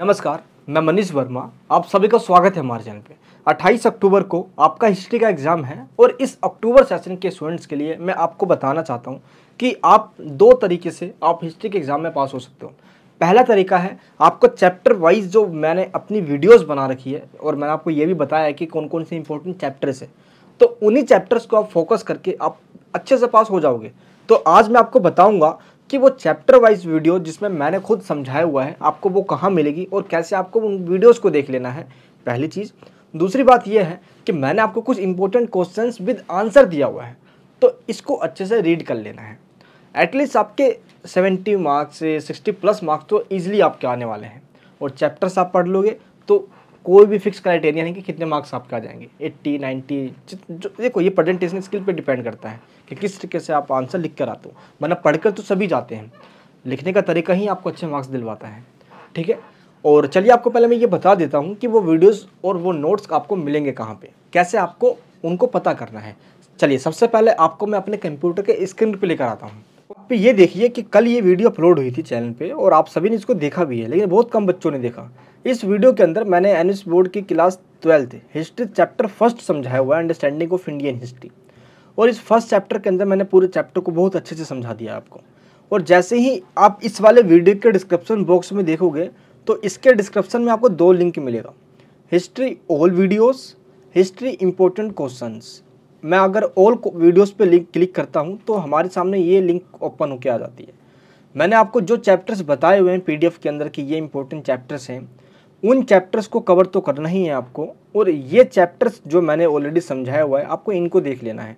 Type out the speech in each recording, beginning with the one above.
नमस्कार मैं मनीष वर्मा आप सभी का स्वागत है हमारे चैनल पे 28 अक्टूबर को आपका हिस्ट्री का एग्ज़ाम है और इस अक्टूबर सेशन के स्टूडेंट्स के लिए मैं आपको बताना चाहता हूँ कि आप दो तरीके से आप हिस्ट्री के एग्ज़ाम में पास हो सकते हो पहला तरीका है आपको चैप्टर वाइज जो मैंने अपनी वीडियोज़ बना रखी है और मैंने आपको ये भी बताया है कि कौन कौन से इंपॉर्टेंट चैप्टर्स है तो उन्हीं चैप्टर्स को आप फोकस करके आप अच्छे से पास हो जाओगे तो आज मैं आपको बताऊंगा कि वो चैप्टर वाइज वीडियो जिसमें मैंने खुद समझाया हुआ है आपको वो कहाँ मिलेगी और कैसे आपको उन वीडियोज़ को देख लेना है पहली चीज़ दूसरी बात यह है कि मैंने आपको कुछ इंपॉर्टेंट क्वेश्चन विद आंसर दिया हुआ है तो इसको अच्छे से रीड कर लेना है एटलीस्ट आपके सेवेंटी मार्क्स से सिक्सटी प्लस मार्क्स तो ईजिली आपके आने वाले हैं और चैप्टर्स आप पढ़ लोगे तो कोई भी फिक्स क्राइटेरिया नहीं कि कितने मार्क्स आपके आ जाएंगे एट्टी नाइन्टी जो देखो ये प्रेजेंटेशन स्किल पे डिपेंड करता है कि किस तरीके से आप आंसर लिख कर आते हो वरना मतलब पढ़कर तो सभी जाते हैं लिखने का तरीका ही आपको अच्छे मार्क्स दिलवाता है ठीक है और चलिए आपको पहले मैं ये बता देता हूँ कि वो वीडियोस और वो नोट्स आपको मिलेंगे कहाँ पे कैसे आपको उनको पता करना है चलिए सबसे पहले आपको मैं अपने कंप्यूटर के स्क्रीन पर लेकर आता हूँ आप ये देखिए कि कल ये वीडियो अपलोड हुई थी चैनल पे और आप सभी ने इसको देखा भी है लेकिन बहुत कम बच्चों ने देखा इस वीडियो के अंदर मैंने एन बोर्ड की class twelfth history chapter first समझाया हुआ है अंडरस्टैंडिंग ऑफ इंडियन हिस्ट्री और इस फर्स्ट चैप्टर के अंदर मैंने पूरे चैप्टर को बहुत अच्छे से समझा दिया आपको और जैसे ही आप इस वाले वीडियो के डिस्क्रिप्शन बॉक्स में देखोगे तो इसके डिस्क्रिप्शन में आपको दो लिंक मिलेगा history all videos history important questions मैं अगर ऑल वीडियोस पे लिंक क्लिक करता हूँ तो हमारे सामने ये लिंक ओपन होकर आ जाती है मैंने आपको जो चैप्टर्स बताए हुए हैं पीडीएफ के अंदर कि ये इंपॉर्टेंट चैप्टर्स हैं उन चैप्टर्स को कवर तो करना ही है आपको और ये चैप्टर्स जो मैंने ऑलरेडी समझाया हुआ है आपको इनको देख लेना है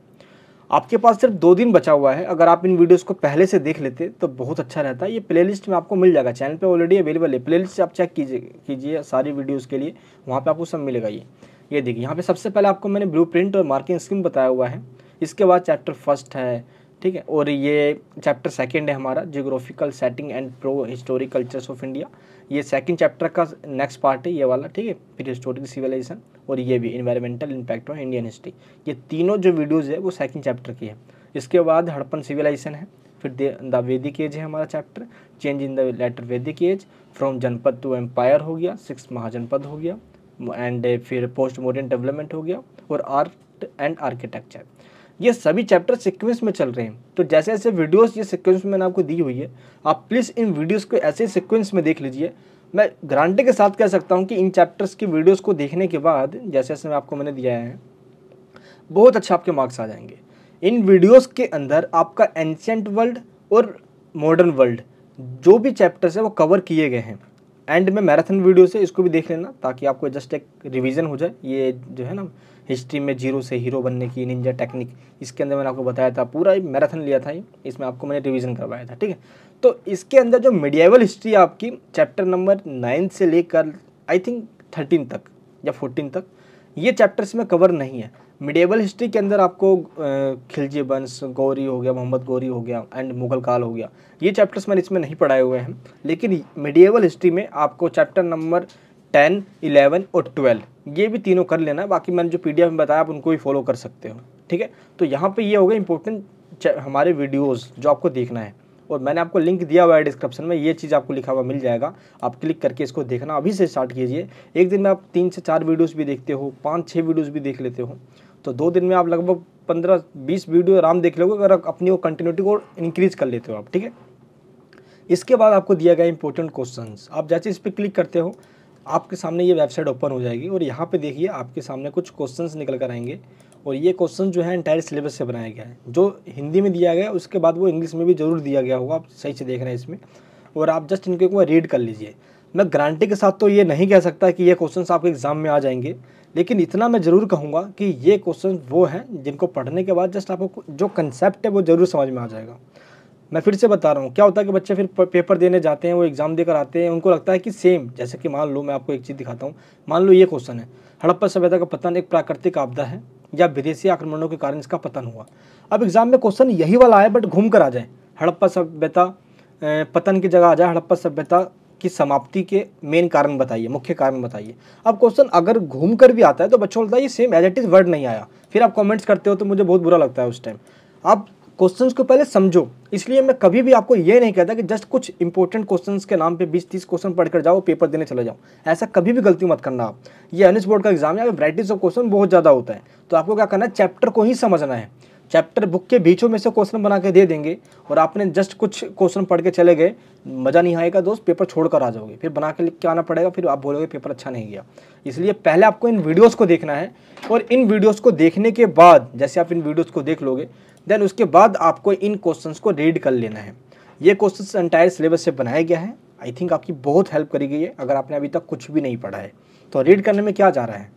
आपके पास सिर्फ दो दिन बचा हुआ है अगर आप इन वीडियोस को पहले से देख लेते तो बहुत अच्छा रहता है ये प्ले में आपको मिल जाएगा चैनल पर ऑलरेडी अवेलेबल है प्ले आप चेक कीजिए कीजिए सारी वीडियोज़ के लिए वहाँ पर आपको सब मिलेगा ये ये देखिए यहाँ पे सबसे पहले आपको मैंने ब्लू प्रिंट और मार्किंग स्कीम बताया हुआ है इसके बाद चैप्टर फर्स्ट है ठीक है और ये चैप्टर सेकेंड है हमारा geographical setting and pro historic cultures of India ये सेकंड चैप्टर का नेक्स्ट पार्ट है ये वाला ठीक है फिर हिस्टोरिक सिविलाइजेशन और ये भी environmental impact on Indian history ये तीनों जो वीडियोज़ है वो सेकंड चैप्टर की है इसके बाद हड़पन सिविलाइजेशन है फिर द वैदिक एज है हमारा chapter change in the later Vedic age from janapada to empire हो गया सिक्स महाजनपद हो गया एंड फिर पोस्ट मॉडर्न डेवलपमेंट हो गया और आर्ट एंड आर्किटेक्चर ये सभी चैप्टर सीक्वेंस में चल रहे हैं तो जैसे ऐसे वीडियोस ये सीक्वेंस में मैंने आपको दी हुई है आप प्लीज़ इन वीडियोस को ऐसे सीक्वेंस में देख लीजिए मैं गारंटी के साथ कह सकता हूँ कि इन चैप्टर्स की वीडियोस को देखने के बाद जैसे जैसे मैं आपको मैंने दिया है बहुत अच्छा आपके मार्क्स आ जाएंगे इन वीडियोज़ के अंदर आपका एंशेंट वर्ल्ड और मॉडर्न वर्ल्ड जो भी चैप्टर्स है वो कवर किए गए हैं एंड में मैराथन वीडियो से इसको भी देख लेना ताकि आपको जस्ट एक रिवीजन हो जाए ये जो है ना हिस्ट्री में जीरो से हीरो बनने की निंजा टेक्निक इसके अंदर मैंने आपको बताया था पूरा मैराथन लिया था ये इसमें आपको मैंने रिवीजन करवाया था ठीक है तो इसके अंदर जो मीडियावल हिस्ट्री आपकी चैप्टर नंबर नाइन से लेकर आई थिंक थर्टीन तक या फोर्टीन तक ये चैप्टर्स में कवर नहीं है मिडेबल हिस्ट्री के अंदर आपको खिलजी बंश गौरी हो गया मोहम्मद गौरी हो गया एंड मुगल काल हो गया ये चैप्टर्स मैंने इसमें नहीं पढ़ाए हुए हैं लेकिन मिडेबल हिस्ट्री में आपको चैप्टर नंबर टेन इलेवन और ट्वेल्व ये भी तीनों कर लेना बाकी मैंने जो पी में बताया आप उनको भी फॉलो कर सकते हो ठीक है तो यहाँ पर ये होगा इंपॉर्टेंट हमारे वीडियोज़ जो आपको देखना है और मैंने आपको लिंक दिया हुआ है डिस्क्रिप्शन में ये चीज़ आपको लिखा हुआ मिल जाएगा आप क्लिक करके इसको देखना अभी से स्टार्ट कीजिए एक दिन में आप तीन से चार वीडियोस भी देखते हो पाँच छः वीडियोस भी देख लेते हो तो दो दिन में आप लगभग पंद्रह बीस वीडियो आराम देख लोगे अगर आप अपनी वो कंटिन्यूटी को इंक्रीज कर लेते हो आप ठीक है इसके बाद आपको दिया गया इंपॉर्टेंट क्वेश्चन आप जैसे इस पर क्लिक करते हो आपके सामने ये वेबसाइट ओपन हो जाएगी और यहाँ पे देखिए आपके सामने कुछ क्वेश्चंस निकल कर आएंगे और ये क्वेश्चन जो है इंटायर सिलेबस से बनाया गया है जो हिंदी में दिया गया है उसके बाद वो इंग्लिश में भी जरूर दिया गया होगा आप सही से देख रहे हैं इसमें और आप जस्ट इनके को रीड कर लीजिए मैं गारंटी के साथ तो ये नहीं कह सकता कि ये क्वेश्चन आपके एग्ज़ाम में आ जाएंगे लेकिन इतना मैं ज़रूर कहूँगा कि ये क्वेश्चन वो हैं जिनको पढ़ने के बाद जस्ट आपको जो कंसेप्ट है वो ज़रूर समझ में आ जाएगा मैं फिर से बता रहा हूँ क्या होता है कि बच्चे फिर पेपर देने जाते हैं वो एग्ज़ाम देकर आते हैं उनको लगता है कि सेम जैसे कि मान लो मैं आपको एक चीज़ दिखाता हूँ मान लो ये क्वेश्चन है हड़प्पा सभ्यता का पतन एक प्राकृतिक आपदा है या विदेशी आक्रमणों के कारण इसका पतन हुआ अब एग्ज़ाम में क्वेश्चन यही वाला है बट घूम कर आ जाए हड़प्पा सभ्यता पतन की जगह आ जाए हड़प्पा सभ्यता की समाप्ति के मेन कारण बताइए मुख्य कारण बताइए अब क्वेश्चन अगर घूम कर भी आता है तो बच्चों बोलता है ये same as it is word नहीं आया फिर आप कमेंट्स करते हो तो मुझे बहुत बुरा लगता है उस टाइम आप क्वेश्चंस को पहले समझो इसलिए मैं कभी भी आपको ये नहीं कहता कि जस्ट कुछ इंपॉर्टेंट क्वेश्चंस के नाम पे 20 तीस क्वेश्चन पढ़कर जाओ पेपर देने चले जाओ ऐसा कभी भी गलती मत करना आप ये अनिस बोर्ड का एग्जाम है वराइटीज़ ऑफ क्वेश्चन बहुत ज़्यादा होता है तो आपको क्या करना है चैप्टर को ही समझना है चैप्टर बुक के बीचों में से क्वेश्चन बना के दे देंगे और आपने जस्ट कुछ क्वेश्चन पढ़ के चले गए मज़ा नहीं आएगा दोस्त पेपर छोड़ कर आ जाओगे फिर बना के लिख के आना पड़ेगा फिर आप बोलोगे पेपर अच्छा नहीं गया इसलिए पहले आपको इन वीडियोज़ को देखना है और इन वीडियोज़ को देखने के बाद जैसे आप इन वीडियोज़ को देख लोगे देन उसके बाद आपको इन क्वेश्चन को रीड कर लेना है ये क्वेश्चन एंटायर सिलेबस से बनाया गया है आई थिंक आपकी बहुत हेल्प करेगी ये अगर आपने अभी तक कुछ भी नहीं पढ़ा है तो रीड करने में क्या जा रहा है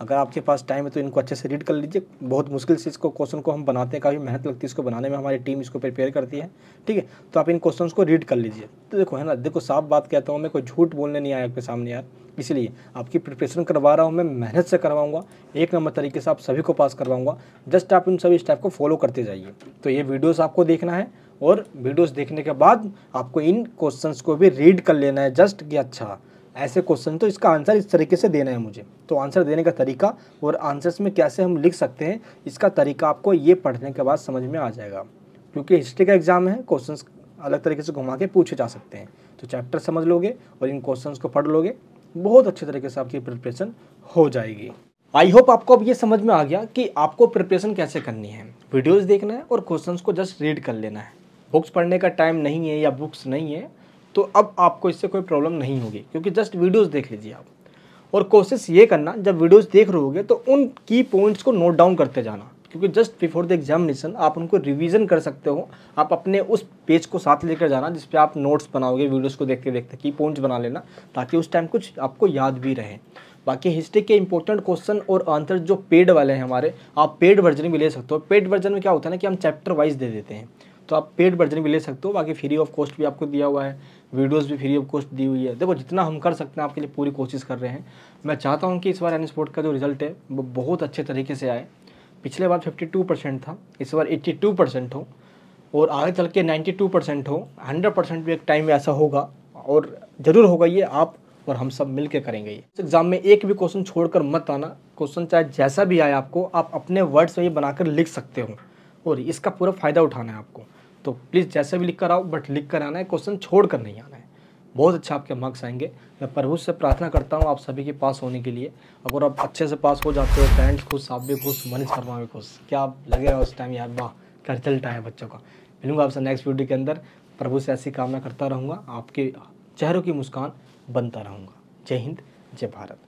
अगर आपके पास टाइम है तो इनको अच्छे से रीड कर लीजिए बहुत मुश्किल से इसको क्वेश्चन को हम बनाते हैं काफ़ी मेहनत लगती है इसको बनाने में हमारी टीम इसको प्रिपेयर करती है ठीक है तो आप इन क्वेश्चन को रीड कर लीजिए तो देखो है ना देखो साफ बात कहता हूँ मैं कोई झूठ बोलने नहीं आया आपके सामने यार इसलिए आपकी प्रिपरेशन करवा रहा हूँ मैं मेहनत से करवाऊंगा एक नंबर तरीके से आप सभी को पास करवाऊंगा जस्ट आप इन सभी स्टेप को फॉलो करते जाइए तो ये वीडियोस आपको देखना है और वीडियोस देखने के बाद आपको इन क्वेश्चंस को भी रीड कर लेना है जस्ट कि अच्छा ऐसे क्वेश्चन तो इसका आंसर इस तरीके से देना है मुझे तो आंसर देने का तरीका और आंसर्स में कैसे हम लिख सकते हैं इसका तरीका आपको ये पढ़ने के बाद समझ में आ जाएगा क्योंकि हिस्ट्री का एग्ज़ाम है क्वेश्चंस अलग तरीके से घुमा के पूछे जा सकते हैं तो चैप्टर समझ लोगे और इन क्वेश्चंस को पढ़ लोगे बहुत अच्छे तरीके से आपकी प्रिपरेशन हो जाएगी आई होप आपको अब ये समझ में आ गया कि आपको प्रिपरेशन कैसे करनी है वीडियोज़ देखना है और क्वेश्चन को जस्ट रीड कर लेना है बुक्स पढ़ने का टाइम नहीं है या बुक्स नहीं है तो अब आपको इससे कोई प्रॉब्लम नहीं होगी क्योंकि जस्ट वीडियोस देख लीजिए आप और कोशिश ये करना जब वीडियोस देख रहोगे तो उन की पॉइंट्स को नोट डाउन करते जाना क्योंकि जस्ट बिफोर द एग्जामिनेशन आप उनको रिवीजन कर सकते हो आप अपने उस पेज को साथ लेकर जाना जिस पे आप नोट्स बनाओगे वीडियोस को देखते देखते की पॉइंट्स बना लेना ताकि उस टाइम कुछ आपको याद भी रहे बाकी हिस्ट्री के इंपॉर्टेंट क्वेश्चन और आंसर जो पेड वाले हैं हमारे आप पेड वर्जन भी ले सकते हो पेड वर्जन में क्या होता है ना कि हम चैप्टर वाइज दे देते हैं तो आप पेड वर्जन भी ले सकते हो बाकी फ्री ऑफ कॉस्ट भी आपको दिया हुआ है वीडियोस भी फ्री ऑफ कॉस्ट दी हुई है देखो जितना हम कर सकते हैं आपके लिए पूरी कोशिश कर रहे हैं मैं चाहता हूँ कि इस बार एन स्पोर्ट का जो रिज़ल्ट है वो बहुत अच्छे तरीके से आए पिछले बार फिफ्टी परसेंट था इस बार एट्टी परसेंट हो और आगे चल के नाइन्टी परसेंट हो हंड्रेड परसेंट भी एक टाइम में ऐसा होगा और ज़रूर होगा ये आप और हम सब मिलकर करेंगे ये इस एग्ज़ाम में एक भी क्वेश्चन छोड़कर मत आना क्वेश्चन चाहे जैसा भी आए आपको आप अपने वर्ड्स में ये बनाकर लिख सकते हो और इसका पूरा फ़ायदा उठाना है आपको तो प्लीज़ जैसे भी लिख कर आओ बट लिख कर आना है क्वेश्चन छोड़ कर नहीं आना है बहुत अच्छा आपके मार्क्स आएंगे मैं प्रभु से प्रार्थना करता हूँ आप सभी के पास होने के लिए अगर आप अच्छे से पास हो जाते हो पेरेंट्स खुश आप भी खुश मनीष शर्मा भी खुश क्या आप लगे उस टाइम यार वाह कर चलता आया बच्चों का मिलूंगा आपसे नेक्स्ट वीडियो के अंदर प्रभु से ऐसी कामना करता रहूँगा आपके चेहरों की मुस्कान बनता रहूँगा जय हिंद जय भारत